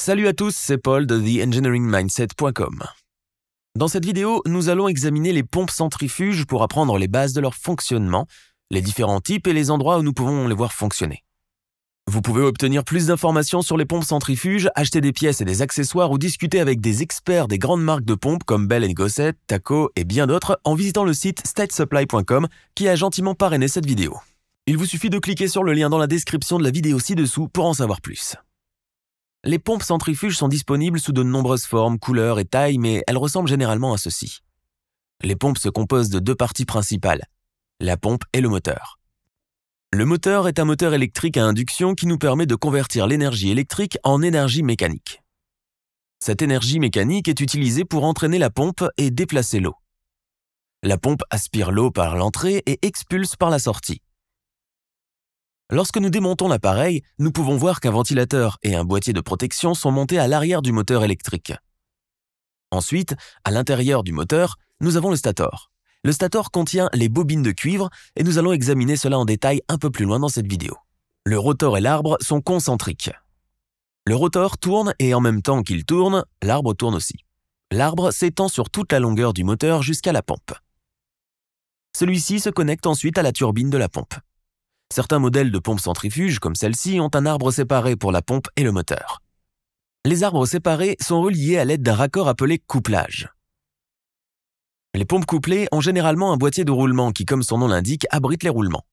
Salut à tous, c'est Paul de theengineeringmindset.com. Dans cette vidéo, nous allons examiner les pompes centrifuges pour apprendre les bases de leur fonctionnement, les différents types et les endroits où nous pouvons les voir fonctionner. Vous pouvez obtenir plus d'informations sur les pompes centrifuges, acheter des pièces et des accessoires ou discuter avec des experts des grandes marques de pompes comme Bell Gosset, Taco et bien d'autres en visitant le site statesupply.com qui a gentiment parrainé cette vidéo. Il vous suffit de cliquer sur le lien dans la description de la vidéo ci-dessous pour en savoir plus. Les pompes centrifuges sont disponibles sous de nombreuses formes, couleurs et tailles, mais elles ressemblent généralement à ceci. Les pompes se composent de deux parties principales, la pompe et le moteur. Le moteur est un moteur électrique à induction qui nous permet de convertir l'énergie électrique en énergie mécanique. Cette énergie mécanique est utilisée pour entraîner la pompe et déplacer l'eau. La pompe aspire l'eau par l'entrée et expulse par la sortie. Lorsque nous démontons l'appareil, nous pouvons voir qu'un ventilateur et un boîtier de protection sont montés à l'arrière du moteur électrique. Ensuite, à l'intérieur du moteur, nous avons le stator. Le stator contient les bobines de cuivre et nous allons examiner cela en détail un peu plus loin dans cette vidéo. Le rotor et l'arbre sont concentriques. Le rotor tourne et en même temps qu'il tourne, l'arbre tourne aussi. L'arbre s'étend sur toute la longueur du moteur jusqu'à la pompe. Celui-ci se connecte ensuite à la turbine de la pompe. Certains modèles de pompes centrifuges, comme celle-ci, ont un arbre séparé pour la pompe et le moteur. Les arbres séparés sont reliés à l'aide d'un raccord appelé couplage. Les pompes couplées ont généralement un boîtier de roulement qui, comme son nom l'indique, abrite les roulements.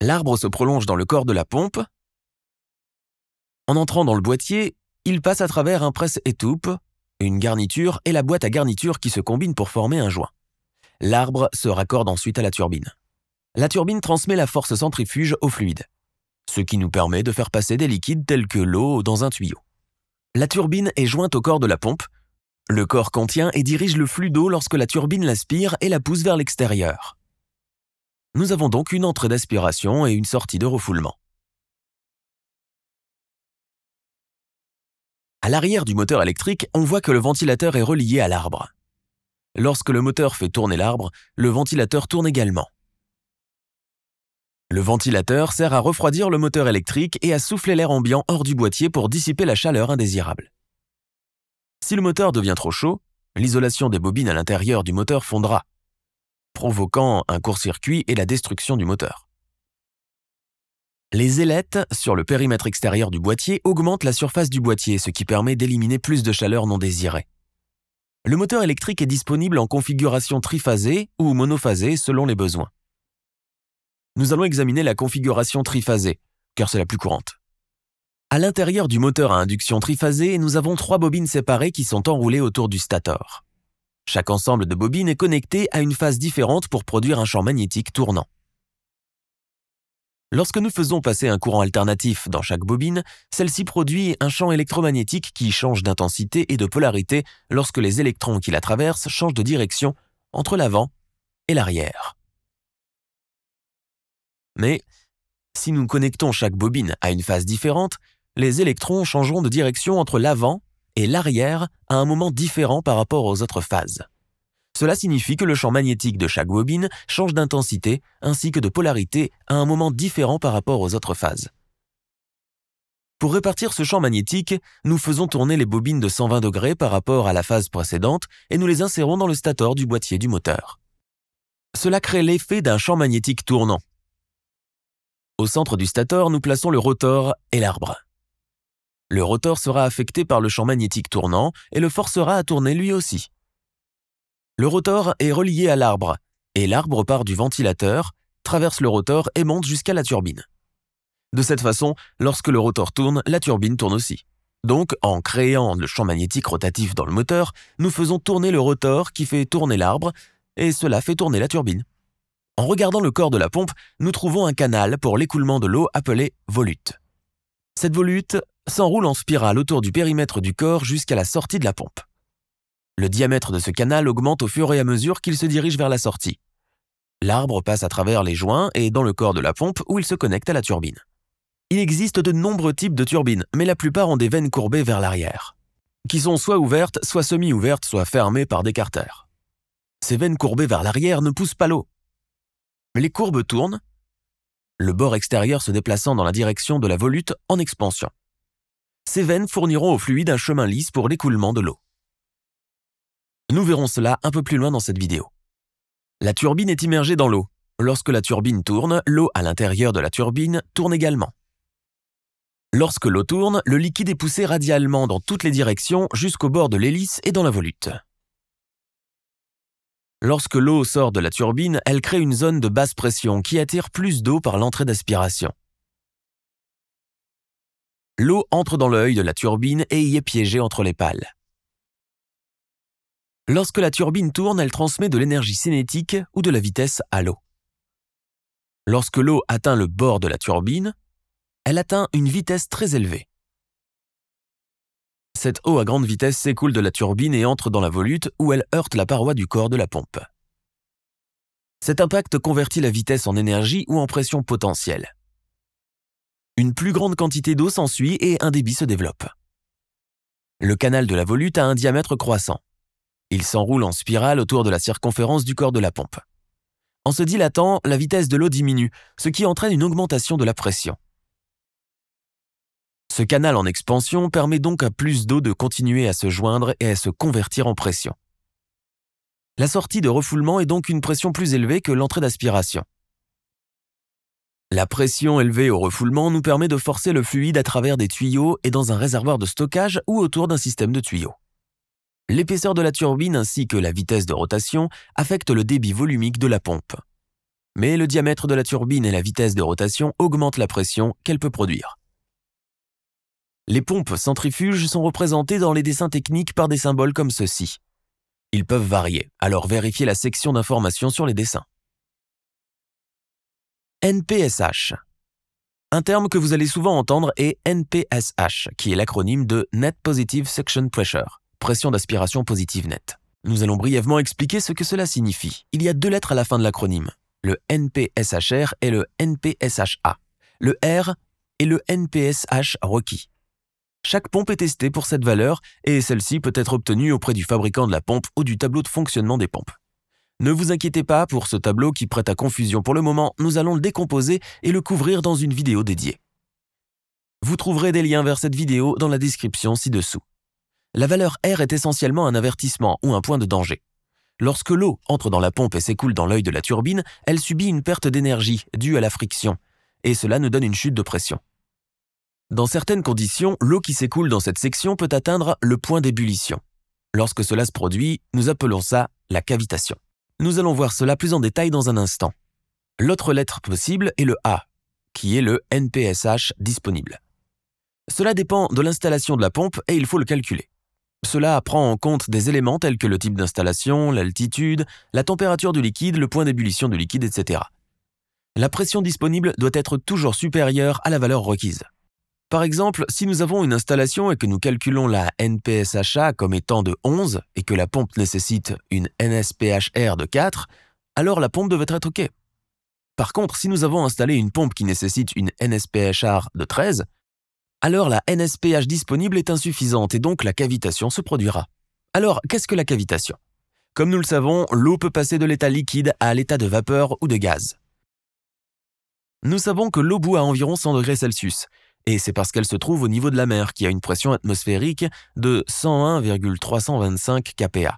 L'arbre se prolonge dans le corps de la pompe. En entrant dans le boîtier, il passe à travers un presse-étoupe, une garniture et la boîte à garniture qui se combinent pour former un joint. L'arbre se raccorde ensuite à la turbine la turbine transmet la force centrifuge au fluide, ce qui nous permet de faire passer des liquides tels que l'eau dans un tuyau. La turbine est jointe au corps de la pompe. Le corps contient et dirige le flux d'eau lorsque la turbine l'aspire et la pousse vers l'extérieur. Nous avons donc une entrée d'aspiration et une sortie de refoulement. À l'arrière du moteur électrique, on voit que le ventilateur est relié à l'arbre. Lorsque le moteur fait tourner l'arbre, le ventilateur tourne également. Le ventilateur sert à refroidir le moteur électrique et à souffler l'air ambiant hors du boîtier pour dissiper la chaleur indésirable. Si le moteur devient trop chaud, l'isolation des bobines à l'intérieur du moteur fondra, provoquant un court-circuit et la destruction du moteur. Les ailettes sur le périmètre extérieur du boîtier augmentent la surface du boîtier, ce qui permet d'éliminer plus de chaleur non désirée. Le moteur électrique est disponible en configuration triphasée ou monophasée selon les besoins nous allons examiner la configuration triphasée, car c'est la plus courante. À l'intérieur du moteur à induction triphasée, nous avons trois bobines séparées qui sont enroulées autour du stator. Chaque ensemble de bobines est connecté à une phase différente pour produire un champ magnétique tournant. Lorsque nous faisons passer un courant alternatif dans chaque bobine, celle-ci produit un champ électromagnétique qui change d'intensité et de polarité lorsque les électrons qui la traversent changent de direction entre l'avant et l'arrière. Mais si nous connectons chaque bobine à une phase différente, les électrons changeront de direction entre l'avant et l'arrière à un moment différent par rapport aux autres phases. Cela signifie que le champ magnétique de chaque bobine change d'intensité ainsi que de polarité à un moment différent par rapport aux autres phases. Pour répartir ce champ magnétique, nous faisons tourner les bobines de 120 degrés par rapport à la phase précédente et nous les insérons dans le stator du boîtier du moteur. Cela crée l'effet d'un champ magnétique tournant, au centre du stator, nous plaçons le rotor et l'arbre. Le rotor sera affecté par le champ magnétique tournant et le forcera à tourner lui aussi. Le rotor est relié à l'arbre, et l'arbre part du ventilateur, traverse le rotor et monte jusqu'à la turbine. De cette façon, lorsque le rotor tourne, la turbine tourne aussi. Donc, en créant le champ magnétique rotatif dans le moteur, nous faisons tourner le rotor qui fait tourner l'arbre, et cela fait tourner la turbine. En regardant le corps de la pompe, nous trouvons un canal pour l'écoulement de l'eau appelé volute. Cette volute s'enroule en spirale autour du périmètre du corps jusqu'à la sortie de la pompe. Le diamètre de ce canal augmente au fur et à mesure qu'il se dirige vers la sortie. L'arbre passe à travers les joints et dans le corps de la pompe où il se connecte à la turbine. Il existe de nombreux types de turbines, mais la plupart ont des veines courbées vers l'arrière, qui sont soit ouvertes, soit semi-ouvertes, soit fermées par des carters. Ces veines courbées vers l'arrière ne poussent pas l'eau, les courbes tournent, le bord extérieur se déplaçant dans la direction de la volute en expansion. Ces veines fourniront au fluide un chemin lisse pour l'écoulement de l'eau. Nous verrons cela un peu plus loin dans cette vidéo. La turbine est immergée dans l'eau. Lorsque la turbine tourne, l'eau à l'intérieur de la turbine tourne également. Lorsque l'eau tourne, le liquide est poussé radialement dans toutes les directions jusqu'au bord de l'hélice et dans la volute. Lorsque l'eau sort de la turbine, elle crée une zone de basse pression qui attire plus d'eau par l'entrée d'aspiration. L'eau entre dans l'œil de la turbine et y est piégée entre les pales. Lorsque la turbine tourne, elle transmet de l'énergie cinétique ou de la vitesse à l'eau. Lorsque l'eau atteint le bord de la turbine, elle atteint une vitesse très élevée. Cette eau à grande vitesse s'écoule de la turbine et entre dans la volute où elle heurte la paroi du corps de la pompe. Cet impact convertit la vitesse en énergie ou en pression potentielle. Une plus grande quantité d'eau s'ensuit et un débit se développe. Le canal de la volute a un diamètre croissant. Il s'enroule en spirale autour de la circonférence du corps de la pompe. En se dilatant, la vitesse de l'eau diminue, ce qui entraîne une augmentation de la pression. Ce canal en expansion permet donc à plus d'eau de continuer à se joindre et à se convertir en pression. La sortie de refoulement est donc une pression plus élevée que l'entrée d'aspiration. La pression élevée au refoulement nous permet de forcer le fluide à travers des tuyaux et dans un réservoir de stockage ou autour d'un système de tuyaux. L'épaisseur de la turbine ainsi que la vitesse de rotation affectent le débit volumique de la pompe. Mais le diamètre de la turbine et la vitesse de rotation augmentent la pression qu'elle peut produire. Les pompes centrifuges sont représentées dans les dessins techniques par des symboles comme ceci. Ils peuvent varier, alors vérifiez la section d'information sur les dessins. NPSH. Un terme que vous allez souvent entendre est NPSH, qui est l'acronyme de Net Positive Section Pressure, pression d'aspiration positive net. Nous allons brièvement expliquer ce que cela signifie. Il y a deux lettres à la fin de l'acronyme, le NPSHR et le NPSHA. Le R et le NPSH requis. Chaque pompe est testée pour cette valeur et celle-ci peut être obtenue auprès du fabricant de la pompe ou du tableau de fonctionnement des pompes. Ne vous inquiétez pas pour ce tableau qui prête à confusion pour le moment, nous allons le décomposer et le couvrir dans une vidéo dédiée. Vous trouverez des liens vers cette vidéo dans la description ci-dessous. La valeur R est essentiellement un avertissement ou un point de danger. Lorsque l'eau entre dans la pompe et s'écoule dans l'œil de la turbine, elle subit une perte d'énergie due à la friction, et cela nous donne une chute de pression. Dans certaines conditions, l'eau qui s'écoule dans cette section peut atteindre le point d'ébullition. Lorsque cela se produit, nous appelons ça la cavitation. Nous allons voir cela plus en détail dans un instant. L'autre lettre possible est le A, qui est le NPSH disponible. Cela dépend de l'installation de la pompe et il faut le calculer. Cela prend en compte des éléments tels que le type d'installation, l'altitude, la température du liquide, le point d'ébullition du liquide, etc. La pression disponible doit être toujours supérieure à la valeur requise. Par exemple, si nous avons une installation et que nous calculons la NPSHA comme étant de 11 et que la pompe nécessite une NSPHR de 4, alors la pompe devrait être OK. Par contre, si nous avons installé une pompe qui nécessite une NSPHR de 13, alors la NSPH disponible est insuffisante et donc la cavitation se produira. Alors, qu'est-ce que la cavitation Comme nous le savons, l'eau peut passer de l'état liquide à l'état de vapeur ou de gaz. Nous savons que l'eau bout à environ 100 degrés Celsius et c'est parce qu'elle se trouve au niveau de la mer qui a une pression atmosphérique de 101,325 kPa.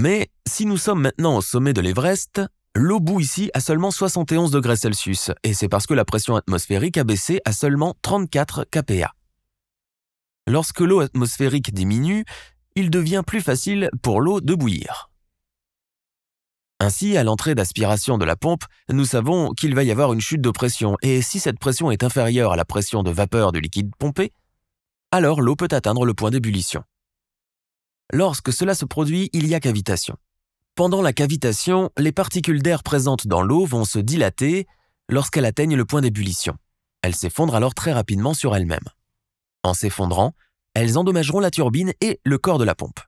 Mais si nous sommes maintenant au sommet de l'Everest, l'eau bout ici à seulement 71 degrés Celsius, et c'est parce que la pression atmosphérique a baissé à seulement 34 kPa. Lorsque l'eau atmosphérique diminue, il devient plus facile pour l'eau de bouillir. Ainsi, à l'entrée d'aspiration de la pompe, nous savons qu'il va y avoir une chute de pression, et si cette pression est inférieure à la pression de vapeur du liquide pompé, alors l'eau peut atteindre le point d'ébullition. Lorsque cela se produit, il y a cavitation. Pendant la cavitation, les particules d'air présentes dans l'eau vont se dilater lorsqu'elles atteignent le point d'ébullition. Elles s'effondrent alors très rapidement sur elles-mêmes. En s'effondrant, elles endommageront la turbine et le corps de la pompe.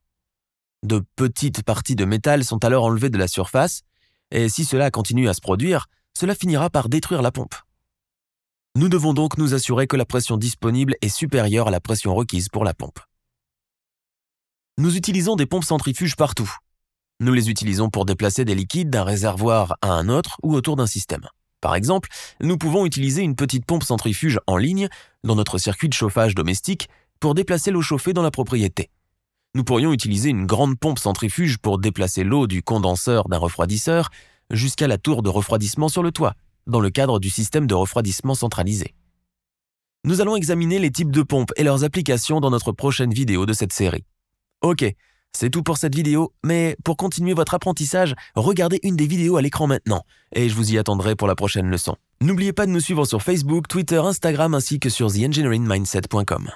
De petites parties de métal sont alors enlevées de la surface, et si cela continue à se produire, cela finira par détruire la pompe. Nous devons donc nous assurer que la pression disponible est supérieure à la pression requise pour la pompe. Nous utilisons des pompes centrifuges partout. Nous les utilisons pour déplacer des liquides d'un réservoir à un autre ou autour d'un système. Par exemple, nous pouvons utiliser une petite pompe centrifuge en ligne dans notre circuit de chauffage domestique pour déplacer l'eau chauffée dans la propriété nous pourrions utiliser une grande pompe centrifuge pour déplacer l'eau du condenseur d'un refroidisseur jusqu'à la tour de refroidissement sur le toit, dans le cadre du système de refroidissement centralisé. Nous allons examiner les types de pompes et leurs applications dans notre prochaine vidéo de cette série. Ok, c'est tout pour cette vidéo, mais pour continuer votre apprentissage, regardez une des vidéos à l'écran maintenant, et je vous y attendrai pour la prochaine leçon. N'oubliez pas de nous suivre sur Facebook, Twitter, Instagram ainsi que sur theengineeringmindset.com.